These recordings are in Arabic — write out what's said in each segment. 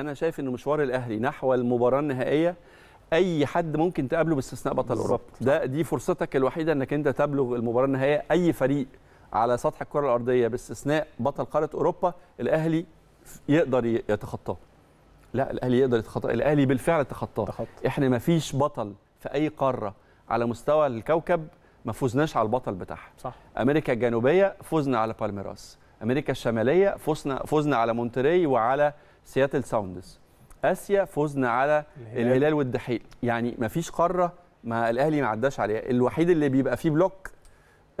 انا شايف ان مشوار الاهلي نحو المباراه النهائيه اي حد ممكن تقابله باستثناء بطل اوروبا ده دي فرصتك الوحيده انك انت تبلغ المباراه النهائيه اي فريق على سطح الكره الارضيه باستثناء بطل قاره اوروبا الاهلي يقدر يتخطاه لا الاهلي يقدر يتخطاه الاهلي بالفعل تخطاه احنا ما فيش بطل في اي قاره على مستوى الكوكب ما فوزناش على البطل بتاعها صح امريكا الجنوبيه فزنا على بالميراس امريكا الشماليه فزنا فزنا على مونتري وعلى سياتل ساوندز اسيا فزنا على الهلال, الهلال والدحيل يعني ما فيش قاره ما الاهلي ما عداش عليها الوحيد اللي بيبقى فيه بلوك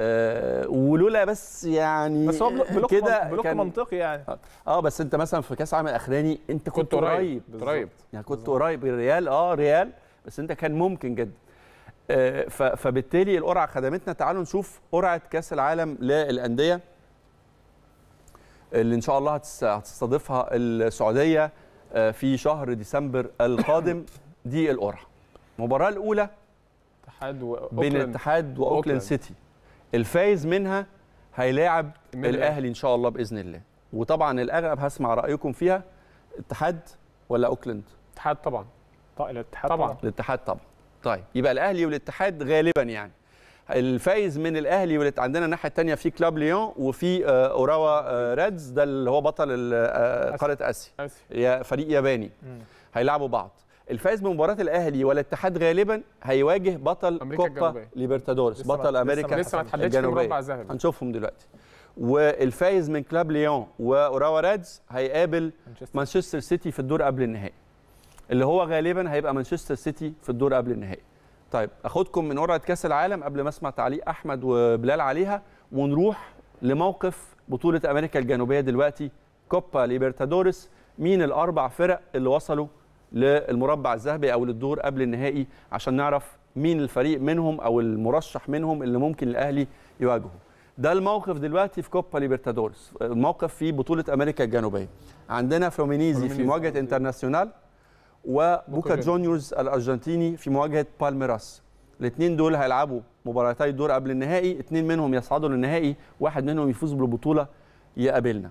أه ولولا بس يعني بس هو بلوك كده بلوك كان منطقي يعني آه،, اه بس انت مثلا في كاس العالم الاخراني انت كنت, قريب قريب يعني كنت قريب الريال اه ريال بس انت كان ممكن جدا آه فبالتالي القرعه خدمتنا تعالوا نشوف قرعه كاس العالم للانديه اللي ان شاء الله هتستضيفها السعوديه آه، في شهر ديسمبر القادم دي القرعه المباراه الاولى اتحاد بين الاتحاد واوكلاند سيتي الفايز منها هيلاعب الاهلي ان شاء الله باذن الله وطبعا الاغلب هسمع رايكم فيها اتحاد ولا اوكلاند اتحاد طبعا الاتحاد طبعا الاتحاد طبعا طيب يبقى الاهلي والاتحاد غالبا يعني الفايز من الاهلي واللي عندنا الناحيه الثانيه في كلاب ليون وفي آه، اوراوا آه، ريدز ده اللي هو بطل آه، قاره اسيا أسي. فريق ياباني مم. هيلعبوا بعض الفائز بمباراه الاهلي والاتحاد غالبا هيواجه بطل كوبا ليبرتادورس بطل امريكا لسه ما اتحددش مربع هنشوفهم دلوقتي والفائز من كلاب ليون واوراوا ريدز هيقابل مانشستر سيتي في الدور قبل النهائي اللي هو غالبا هيبقى مانشستر سيتي في الدور قبل النهائي طيب اخدكم من قرعه كاس العالم قبل ما اسمع تعليق احمد وبلال عليها ونروح لموقف بطوله امريكا الجنوبيه دلوقتي كوبا ليبرتادوريس مين الاربع فرق اللي وصلوا للمربع الذهبي او للدور قبل النهائي عشان نعرف مين الفريق منهم او المرشح منهم اللي ممكن الاهلي يواجهه ده الموقف دلوقتي في كوبا ليبرتادوريس الموقف في بطوله امريكا الجنوبيه عندنا فلومينيزي في مواجهه انترناسيونال وبوكا جونيورز الارجنتيني في مواجهه بالميراس الاثنين دول هيلعبوا مباراتي الدور قبل النهائي اثنين منهم يصعدوا للنهائي واحد منهم يفوز بالبطوله يقابلنا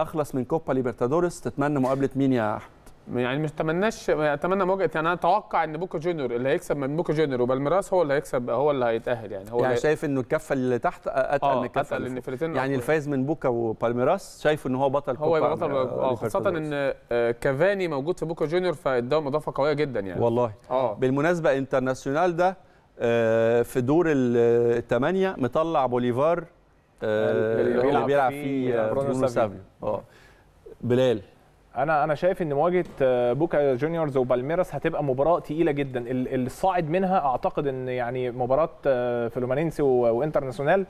اخلص من كوبا ليبرتادورس تتمنى مقابله مين يا احمد يعني مش اتمناش اتمنى مواجهه يعني انا اتوقع ان بوكا جونيور اللي هيكسب من بوكا جونيور وبالميراس هو اللي هيكسب هو اللي هيتاهل يعني هو يعني شايف انه الكفه اللي تحت اتقل آه، من الكفه اتقل ان فرقتين يعني الفايز من بوكا وبالميراس شايف ان هو بطل هو يبقى بطل اه خاصه ان آه، كافاني موجود في بوكا جونيور فاداهم اضافه قويه جدا يعني والله اه بالمناسبه انترناسيونال ده آه، في دور الثمانيه مطلع بوليفار اللي بيلعب فيه برونو سافيو اه بلال انا انا شايف ان مواجهه آه، بوكا جونيورز وبالميراس هتبقى مباراه تقيله جدا الصاعد منها اعتقد ان يعني مباراه آه، فلومينينسي وانترناسيونال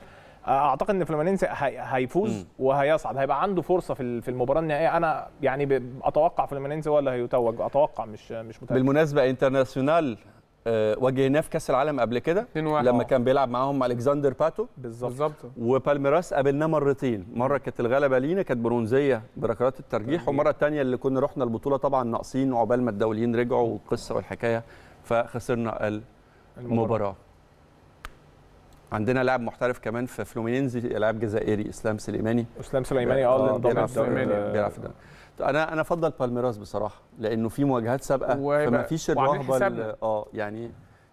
آه، اعتقد ان فلومينينسي هيفوز وهيصعد هيبقى عنده فرصه في المباراه النهائيه انا يعني اتوقع فلومينينسي هو اللي هيتوج اتوقع مش مش متأكد بالمناسبه انترناسيونال آه، واجهناه في كاس العالم قبل كده لما كان بيلعب معاهم الكسندر باتو بالظبط وبالميراس قابلناه مرتين مره كانت الغلبه لينا كانت برونزيه بركلات الترجيح ومره تانية اللي كنا رحنا البطوله طبعا ناقصين وعقبال ما الدوليين رجعوا والقصه والحكايه فخسرنا المباراه, عندنا لاعب محترف كمان في فلومينينزي لاعب جزائري اسلام سليماني اسلام سليماني اه اللي بيلعب في الدوري انا انا افضل بالميراس بصراحه لانه في مواجهات سابقه فما فيش الرهبه اه يعني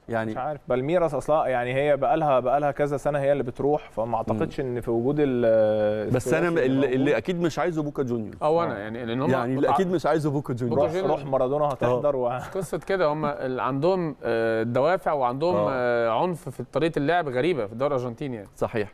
يعني مش عارف بالميراس اصلا يعني هي بقى لها بقى لها كذا سنه هي اللي بتروح فما اعتقدش ان في وجود ال بس انا اللي, اللي, اكيد مش عايزه بوكا جونيور او انا يعني لان هم يعني اللي اكيد مش عايزه بوكا جونيور روح, روح مارادونا هتحضر و... آه. قصه كده هم عندهم آه، دوافع وعندهم أوه. آه، عنف في طريقه اللعب غريبه في الدوري الارجنتيني يعني صحيح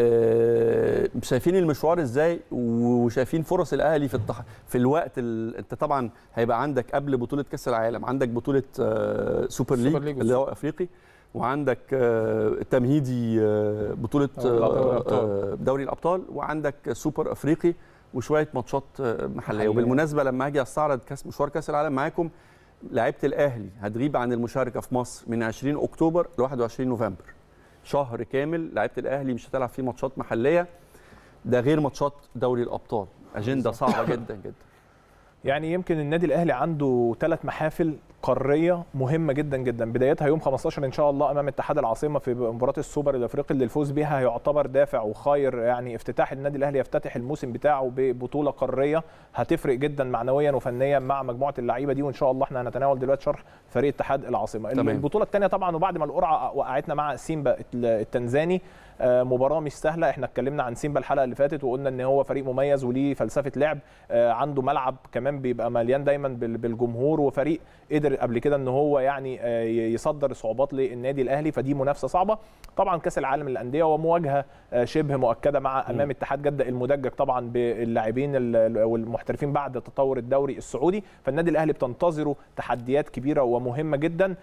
آه، شايفين المشوار ازاي وشايفين فرص الاهلي في التح... في الوقت ال... انت طبعا هيبقى عندك قبل بطوله كاس العالم عندك بطوله آه، سوبر ليج, اللي هو افريقي وعندك آه، التمهيدي بطوله دوري الابطال وعندك سوبر افريقي وشويه ماتشات محليه وبالمناسبه لما اجي استعرض كاس مشوار كاس العالم معاكم لعيبه الاهلي هتغيب عن المشاركه في مصر من 20 اكتوبر ل 21 نوفمبر شهر كامل لعيبه الاهلي مش هتلعب فيه ماتشات محليه ده غير ماتشات دوري الابطال اجنده صعبه جدا جدا يعني يمكن النادي الاهلي عنده ثلاث محافل قاريه مهمه جدا جدا بدايتها يوم 15 ان شاء الله امام اتحاد العاصمه في مباراه السوبر الافريقي اللي الفوز بها هيعتبر دافع وخير يعني افتتاح النادي الاهلي يفتتح الموسم بتاعه ببطوله قاريه هتفرق جدا معنويا وفنيا مع مجموعه اللعيبه دي وان شاء الله احنا هنتناول دلوقتي شرح فريق اتحاد العاصمه تمام. البطوله الثانيه طبعا وبعد ما القرعه وقعتنا مع سيمبا التنزاني آه، مباراه مش سهله احنا اتكلمنا عن سيمبا الحلقه اللي فاتت وقلنا ان هو فريق مميز وليه فلسفه لعب آه، عنده ملعب كمان بيبقى مليان دايما بالجمهور وفريق قدر قبل كده ان هو يعني آه، يصدر صعوبات للنادي الاهلي فدي منافسه صعبه طبعا كاس العالم للانديه ومواجهه آه، شبه مؤكده مع امام اتحاد جده المدجج طبعا باللاعبين والمحترفين بعد تطور الدوري السعودي فالنادي الاهلي بتنتظره تحديات كبيره ومهمه جدا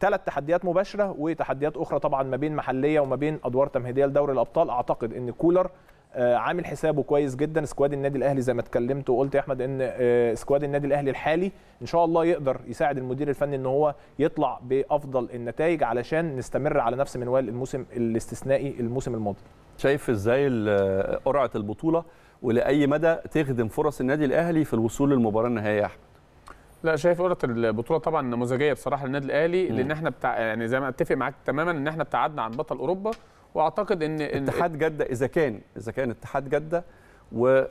ثلاث تحديات مباشره وتحديات اخرى طبعا ما بين محليه وما بين ادوار تمهيديه لدوري الابطال اعتقد ان كولر آه، عامل حسابه كويس جدا سكواد النادي الاهلي زي ما اتكلمت وقلت يا احمد ان آه، سكواد النادي الاهلي الحالي ان شاء الله يقدر يساعد المدير الفني ان هو يطلع بافضل النتائج علشان نستمر على نفس منوال الموسم الاستثنائي الموسم الماضي شايف ازاي آه، قرعه البطوله ولاي مدى تخدم فرص النادي الاهلي في الوصول للمباراه النهائيه يا احمد لا شايف قرعه البطوله طبعا نموذجيه بصراحه للنادي الاهلي لان احنا بتاع يعني زي ما اتفق معاك تماما ان احنا ابتعدنا عن بطل اوروبا واعتقد ان اتحاد جده اذا كان اذا كان اتحاد جده و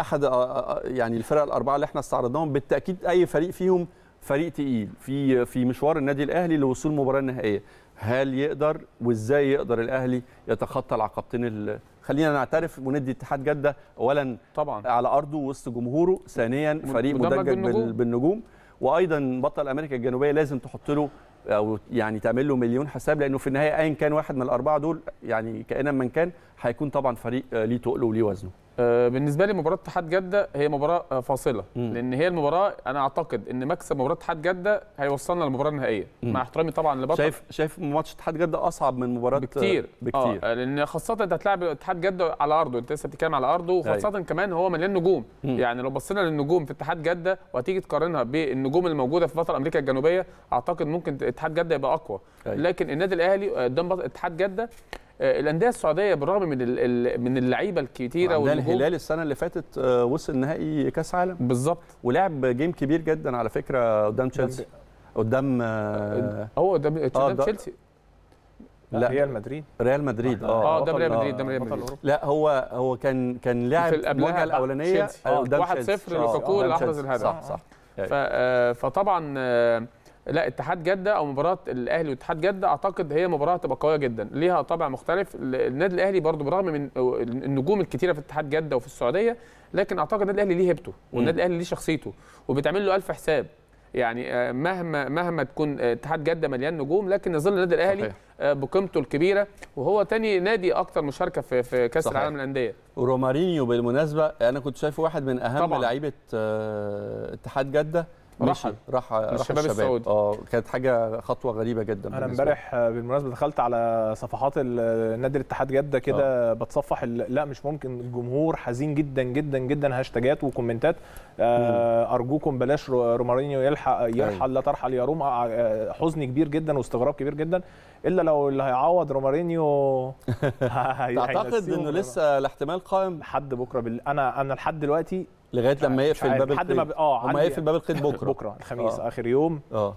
احد آه، آه، آه، يعني الفرق الاربعه اللي احنا استعرضناهم بالتاكيد اي فريق فيهم فريق تقيل في في مشوار النادي الاهلي لوصول المباراه النهائيه هل يقدر وازاي يقدر الاهلي يتخطى العقبتين ال... خلينا نعترف وندي اتحاد جده اولا طبعا على ارضه وسط جمهوره ثانيا فريق مدجج بالنجوم. بالنجوم وايضا بطل امريكا الجنوبيه لازم تحط له او يعني تعمل له مليون حساب لانه في النهايه ايا كان واحد من الاربعه دول يعني كائنا من كان هيكون طبعا فريق آه، ليه تقله وليه وزنه آه، بالنسبه لي مباراه اتحاد جده هي مباراه آه، فاصله م. لان هي المباراه انا اعتقد ان مكسب مباراه اتحاد جده هيوصلنا للمباراه النهائيه مع احترامي طبعا لبطل شايف شايف ماتش اتحاد جده اصعب من مباراه بكتير آه، بكتير آه لان خاصه انت هتلاعب اتحاد جده على ارضه انت لسه بتتكلم على ارضه أيوه. وخاصه هي. كمان هو مليان نجوم م. يعني لو بصينا للنجوم في اتحاد جده وهتيجي تقارنها بالنجوم الموجوده في بطل امريكا الجنوبيه اعتقد ممكن اتحاد جده يبقى اقوى هي. أيوه. لكن النادي الاهلي قدام اتحاد جده آه، الانديه السعوديه بالرغم من من اللعيبه الكتيره وعندها الهلال السنه اللي فاتت آه، وصل نهائي كاس عالم بالظبط ولعب جيم كبير جدا على فكره قدام تشيلسي قدام آه، هو قدام تشيلسي لا ريال مدريد ريال مدريد اه اه ده ريال مدريد ده ريال مدريد لا هو هو كان كان لاعب الوجهه الاولانيه قدام 1-0 لوكاكو اللي احرز الهدف صح صح فطبعا لا اتحاد جده او مباراه الاهلي واتحاد جده اعتقد هي مباراه هتبقى قويه جدا ليها طابع مختلف النادي الاهلي برضو برغم من النجوم الكتيره في اتحاد جده وفي السعوديه لكن اعتقد النادي الاهلي ليه هيبته والنادي الاهلي ليه شخصيته وبتعمل له الف حساب يعني آه، مهما مهما تكون آه، اتحاد جده مليان نجوم لكن يظل النادي الاهلي آه، بقيمته الكبيره وهو تاني نادي اكتر مشاركه في في كاس العالم للانديه رومارينيو بالمناسبه انا كنت شايفه واحد من اهم لعيبه اتحاد جده راح راح الشباب السعودي اه كانت حاجه خطوه غريبه جدا انا امبارح آه، بالمناسبه دخلت على صفحات النادي الاتحاد جده كده آه. بتصفح لا مش ممكن الجمهور حزين جدا جدا جدا هاشتاجات وكومنتات آه ارجوكم بلاش رومارينيو يلحق أيوه. يرحل لا ترحل يا روما آه، حزن كبير جدا واستغراب كبير جدا الا لو اللي هيعوض رومارينيو تعتقد انه لسه الاحتمال قائم لحد بكره بال... انا انا لحد دلوقتي لغايه لما يقفل باب لحد ما ب... اه لما يقفل باب القيد بكره بكره الخميس آه. اخر يوم اه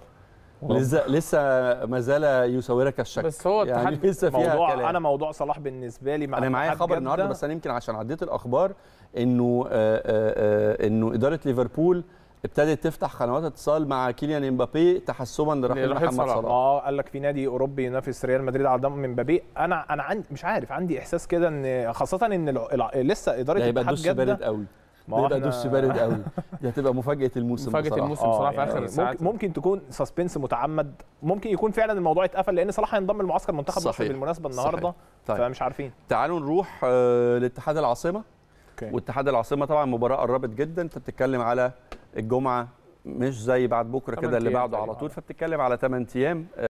لسه لسه ما زال يساورك الشك بس هو يعني التحدي لسه فيها موضوع كلام. انا موضوع صلاح بالنسبه لي مع انا معايا خبر النهارده بس انا يمكن عشان عديت الاخبار انه آآ آه، آآ آه، آه، انه اداره ليفربول ابتدت تفتح قنوات اتصال مع كيليان امبابي تحسبا لرحيل محمد صلاح اه قال لك في نادي اوروبي ينافس ريال مدريد على دم امبابي انا انا عندي مش عارف عندي احساس كده ان خاصه ان لسه اداره الاتحاد جده هيبقى قوي بيبقى يبقى دوس بارد قوي دي هتبقى مفاجاه الموسم مفاجاه بصراحة. الموسم بصراحه في آه، اخر يعني الساعات ممكن, ممكن تكون سسبنس متعمد ممكن يكون فعلا الموضوع اتقفل لان صلاح هينضم لمعسكر منتخب مصر بالمناسبه النهارده طيب. فمش عارفين تعالوا نروح آه، لاتحاد العاصمه okay. واتحاد العاصمه طبعا مباراه قربت جدا انت بتتكلم على الجمعه مش زي بعد بكره كده اللي بعده على طول فبتتكلم على 8 ايام